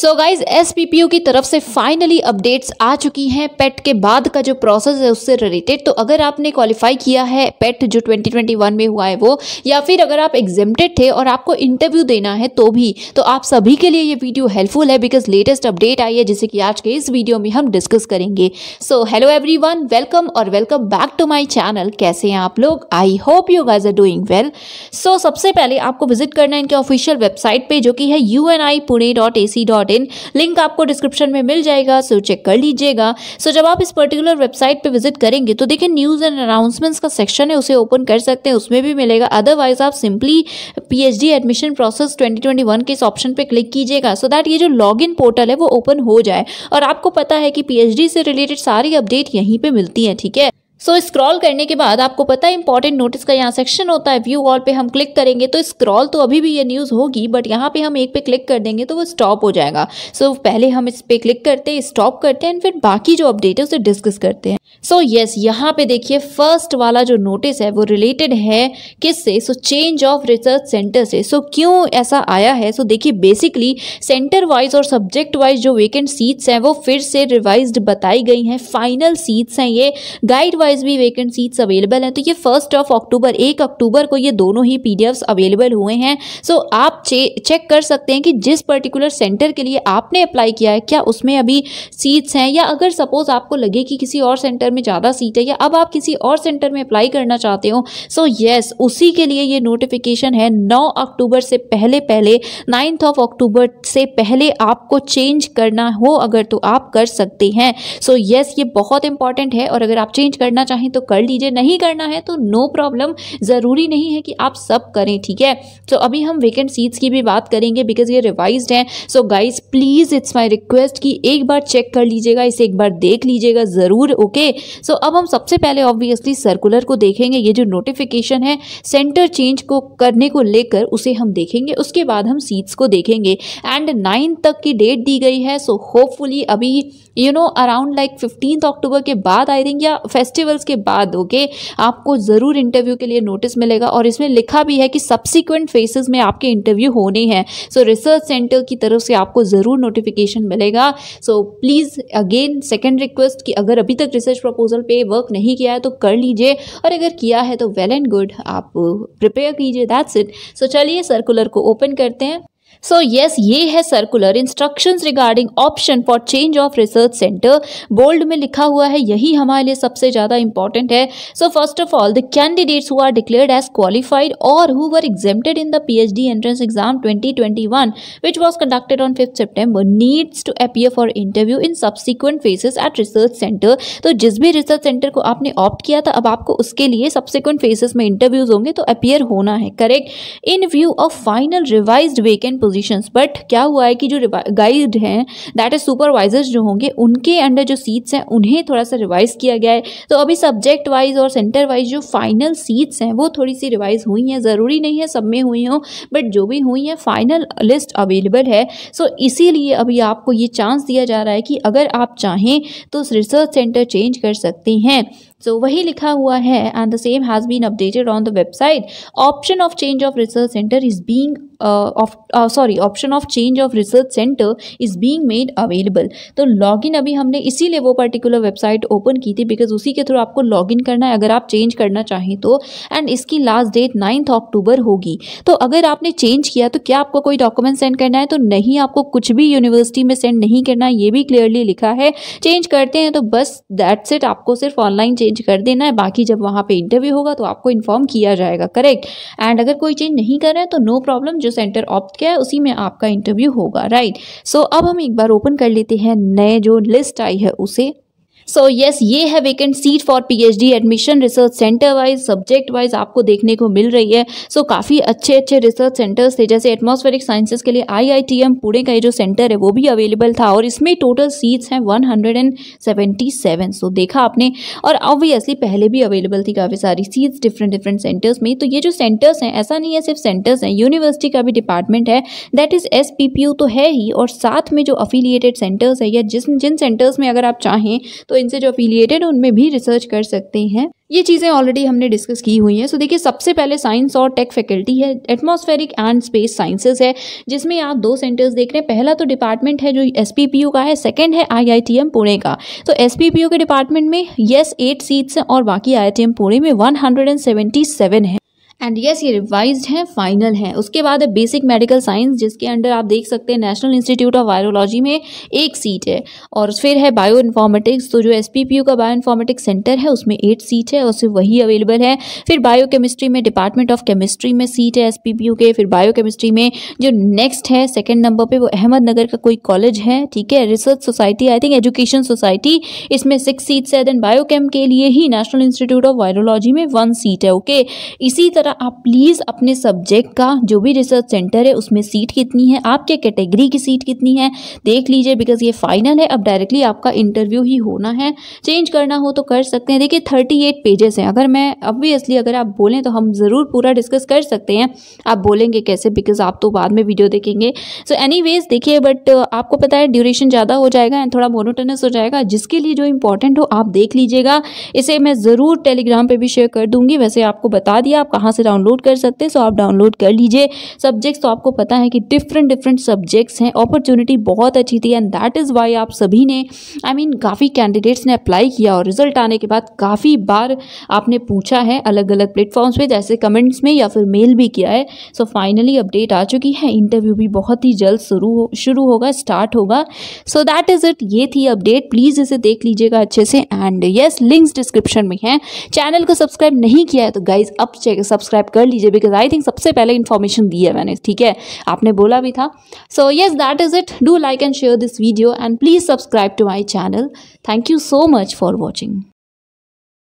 so guys S की तरफ से फाइनली अपडेट्स आ चुकी हैं पेट के बाद का जो प्रोसेस है उससे रिलेटेड तो अगर आपने क्वालिफाई किया है पेट जो 2021 में हुआ है वो या फिर अगर आप एग्जेम्प्टेड थे और आपको इंटरव्यू देना है तो भी तो आप सभी के लिए ये वीडियो हेल्पफुल है बिकॉज लेटेस्ट अपडेट आई है जिसे कि आज के इस वीडियो में हम डिस्कस करेंगे सो हेलो एवरी वेलकम और welcome back to my channel कैसे हैं आप लोग I hope you guys are doing well so सबसे पहले आपको विजिट करना है इनके ऑफिशियल वेबसाइट पर जो कि है U N I Pune dot A C dot dot in link आपको डिस्क्रिप्शन में मिल जाएगा सो चेक कर लीजिएगा सो जब आप इस पर्टिकुलर वेबसाइट पर विजिट करेंगे तो देखिए न्यूज़ एंड अनाउंसमेंट्स का सेक्शन है उसे ओपन कर सकते हैं उसमें भी मिलेगा अदरवाइज आप simply P admission process twenty के इस ऑप्शन पर क्लिक कीजिएगा सो दैट ये जो इन पोर्टल है वो ओपन हो जाए और आपको पता है कि पीएचडी से रिलेटेड सारी अपडेट यहीं पर मिलती है ठीक है सो so, स्क्रॉल करने के बाद आपको पता है इंपॉर्टेंट नोटिस का यहाँ सेक्शन होता है व्यू ऑल पे हम क्लिक करेंगे तो स्क्रॉल तो अभी भी ये न्यूज़ होगी बट यहाँ पे हम एक पे क्लिक कर देंगे तो वो स्टॉप हो जाएगा सो so, पहले हम इस पे क्लिक करते हैं स्टॉप करते हैं एंड फिर बाकी जो अपडेट है उसे डिस्कस करते हैं सो यस यहाँ पे देखिए फर्स्ट वाला जो नोटिस है वो रिलेटेड है किससे so change of research centre से सो so, क्यों ऐसा आया है सो so, देखिए बेसिकली सेंटर वाइज और सब्जेक्ट वाइज जो वेकेंट सीट्स हैं वो फिर से रिवाइज बताई गई हैं फाइनल सीट्स हैं ये गाइड वाइज अदरवाइज भी वेकेंट सीट्स अवेलेबल हैं तो ये फर्स्ट ऑफ अक्टूबर एक अक्टूबर को ये दोनों ही पी अवेलेबल हुए हैं सो so, आप चे, चेक कर सकते हैं कि जिस पर्टिकुलर सेंटर के लिए आपने अप्लाई किया है क्या उसमें अभी सीट्स हैं या अगर सपोज आपको लगे कि किसी और सेंटर में ज़्यादा सीट है या अब आप किसी और सेंटर में अप्लाई करना चाहते हो सो येस उसी के लिए ये नोटिफिकेशन है नौ अक्टूबर से पहले पहले नाइन्थ ऑफ अक्टूबर से पहले आपको चेंज करना हो अगर तो आप कर सकते हैं सो so, येस yes, ये बहुत इंपॉर्टेंट है और अगर आप चेंज करना चाहें तो कर लीजिए नहीं करना है तो नो प्रॉब्लम ज़रूरी नहीं है कि आप सब करें ठीक है तो अभी हम वेकेंट सीट्स की भी बात करेंगे बिकॉज ये रिवाइज हैं so guys please it's my request कि एक बार चेक कर लीजिएगा इसे एक बार देख लीजिएगा ज़रूर ओके सो अब हम सबसे पहले ऑब्वियसली सर्कुलर को देखेंगे ये जो नोटिफिकेशन है सेंटर चेंज को करने को लेकर उसे हम देखेंगे उसके बाद हम सीट्स को देखेंगे एंड नाइन्थ तक की डेट दी गई है सो so होपफुली अभी you know around like fifteen October के बाद आई थिंक या फेस्टिवल्स के बाद ओके okay, आपको ज़रूर इंटरव्यू के लिए नोटिस मिलेगा और इसमें लिखा भी है कि सब्सिक्वेंट फेसेस में आपके इंटरव्यू होने हैं सो रिसर्च सेंटर की तरफ से आपको ज़रूर नोटिफिकेशन मिलेगा so please again second request कि अगर अभी तक रिसर्च प्रपोजल पे वर्क नहीं किया है तो कर लीजिए और अगर किया है तो वेल एंड गुड आप प्रिपेयर कीजिए दैट्स इट सो चलिए सर्कुलर को ओपन करते हैं सो यस ये है circular instructions regarding option for change of research centre bold में लिखा हुआ है यही हमारे लिए सबसे ज़्यादा इंपॉर्टेंट है so first of all the candidates who are declared as qualified और who were exempted in the PhD entrance exam 2021 which was conducted on fifth September needs to appear for interview in subsequent phases at research centre तो जिस भी research centre को आपने opt किया था अब आपको उसके लिए सब्सिक्वेंट फेजेस में इंटरव्यूज होंगे तो अपियर होना है correct in view of final revise vacant in positions but क्या हुआ है कि जो गाइड हैं दैट इज सुपरवाइजर्स जो होंगे उनके अंडर जो सीट्स हैं उन्हें थोड़ा सा रिवाइज किया गया है तो अभी सब्जेक्ट वाइज और सेंटर वाइज जो फाइनल सीट्स हैं वो थोड़ी सी रिवाइज हुई हैं ज़रूरी नहीं है सब में हुई हों बट जो भी हुई हैं फाइनल लिस्ट अवेलेबल है सो so, इसीलिए अभी आपको ये चांस दिया जा रहा है कि अगर आप चाहें तो रिसर्च सेंटर चेंज कर सकते हैं सो वही लिखा हुआ है and the same has been updated on the website option of change of research centre is of sorry option of change of research centre is being made available तो login अभी हमने इसीलिए वो पर्टिकुलर वेबसाइट ओपन की थी because उसी के through आपको लॉगिन करना है अगर आप चेंज करना चाहें तो एंड इसकी लास्ट डेट नाइन्थ अक्टूबर होगी तो अगर आपने चेंज किया तो क्या आपको कोई डॉक्यूमेंट सेंड करना है तो नहीं आपको कुछ भी यूनिवर्सिटी में सेंड नहीं करना है ये भी क्लियरली लिखा है चेंज करते हैं तो बस दैट्स इट आपको सिर्फ ऑनलाइन चेंज कर देना है बाकी जब वहाँ पे इंटरव्यू होगा तो आपको इन्फॉर्म किया जाएगा करेक्ट एंड अगर कोई चेंज नहीं कर रहा है तो नो प्रॉब्लम जो सेंटर ऑप्ट किया है उसी में आपका इंटरव्यू होगा राइट सो so, अब हम एक बार ओपन कर लेते हैं नए जो लिस्ट आई है उसे सो यस ये है vacant seat for PhD admission research centre wise subject wise आपको देखने को मिल रही है सो so, काफ़ी अच्छे अच्छे रिसर्च सेंटर्स थे जैसे एटमॉस्फेरिक साइंसेस के लिए आईआईटीएम पुणे का ये जो सेंटर है वो भी अवेलेबल था और इसमें टोटल सीट्स हैं 177 सो so, देखा आपने और ऑब्वियसली पहले भी अवेलेबल थी काफ़ी सारी सीट्स डिफरेंट डिफरेंट सेंटर्स में तो ये जो सेंटर्स हैं ऐसा नहीं है सिर्फ सेंटर्स हैं यूनिवर्सिटी का भी डिपार्टमेंट है दैट इज़ एस तो है ही और साथ में जो अफिलिएटेड सेंटर्स है या जिस जिन सेंटर्स में अगर आप चाहें तो तो इनसे जो अफिलिएटेड है उनमें भी रिसर्च कर सकते हैं ये चीज़ें ऑलरेडी हमने डिस्कस की हुई हैं सो देखिए सबसे पहले साइंस और टेक फैकल्टी है एटमॉस्फेरिक एंड स्पेस साइंसेज है जिसमें आप दो सेंटर्स देख रहे हैं पहला तो डिपार्टमेंट है जो एस का है सेकंड है आईआईटीएम पुणे का तो एस के डिपार्टमेंट में यस एट सीट्स हैं और बाकी आई पुणे में वन है एंड यस ये रिवाइज्ड हैं फाइनल हैं उसके बाद है बेसिक मेडिकल साइंस जिसके अंडर आप देख सकते हैं नेशनल इंस्टीट्यूट ऑफ वायरोलॉजी में एक सीट है और फिर है बायो इन्फॉर्मेटिक्स तो जो एस का बायो इन्फॉर्मेटिक्स सेंटर है उसमें एट सीट है और सिर्फ वही अवेलेबल है फिर बायो केमिस्ट्री में डिपार्टमेंट ऑफ केमिस्ट्री में सीट है एस के फिर बायो केमिस्ट्री में जो नेक्स्ट है सेकेंड नंबर पर वो अहमदनगर का कोई कॉलेज है ठीक है research society I think education society इसमें सिक्स सीट्स है देन बायोकेम के लिए ही नेशनल इंस्टीट्यूट ऑफ वायरोलॉजी में वन सीट है ओके इसी तरह आप प्लीज़ अपने सब्जेक्ट का जो भी रिसर्च सेंटर है उसमें सीट कितनी है आपके कैटेगरी की सीट कितनी है देख लीजिए बिकॉज ये फाइनल है अब डायरेक्टली आपका इंटरव्यू ही होना है चेंज करना हो तो कर सकते हैं देखिए थर्टी एट पेजेस हैं अगर मैं ऑब्वियसली अगर आप बोलें तो हम ज़रूर पूरा डिस्कस कर सकते हैं आप बोलेंगे कैसे बिकॉज आप तो बाद में वीडियो देखेंगे सो एनी देखिए बट आपको पता है ड्यूरेशन ज़्यादा हो जाएगा एंड थोड़ा मोनोटनस हो जाएगा जिसके लिए जो इंपॉर्टेंट हो आप देख लीजिएगा इसे मैं ज़रूर टेलीग्राम पर भी शेयर कर दूंगी वैसे आपको बता दिया आप कहाँ से डाउनलोड कर सकते हैं सो आप डाउनलोड कर लीजिए सब्जेक्ट्स तो आपको पता है कि डिफरेंट डिफरेंट सब्जेक्ट्स हैं अपॉर्चुनिटी बहुत अच्छी थी एंड दैट इज़ वाई आप सभी ने आई I मीन mean, काफ़ी कैंडिडेट्स ने अप्लाई किया और रिजल्ट आने के बाद काफ़ी बार आपने पूछा है अलग अलग प्लेटफॉर्म्स पर जैसे कमेंट्स में या फिर मेल भी किया है सो फाइनली अपडेट आ चुकी है इंटरव्यू भी बहुत ही जल्द शुरू हो शुरू होगा स्टार्ट होगा सो दैट इज़ इट ये थी अपडेट प्लीज़ इसे देख लीजिएगा अच्छे से एंड यस लिंक्स डिस्क्रिप्शन में हैं चैनल को सब्सक्राइब नहीं किया है तो गाइज अब सब्सक्राइब सब्सक्राइब कर लीजिए बिकॉज आई थिंक सबसे पहले इन्फॉर्मेशन दी है मैंने ठीक है आपने बोला भी था so yes that is it do like and share this video and please subscribe to my channel thank you so much for watching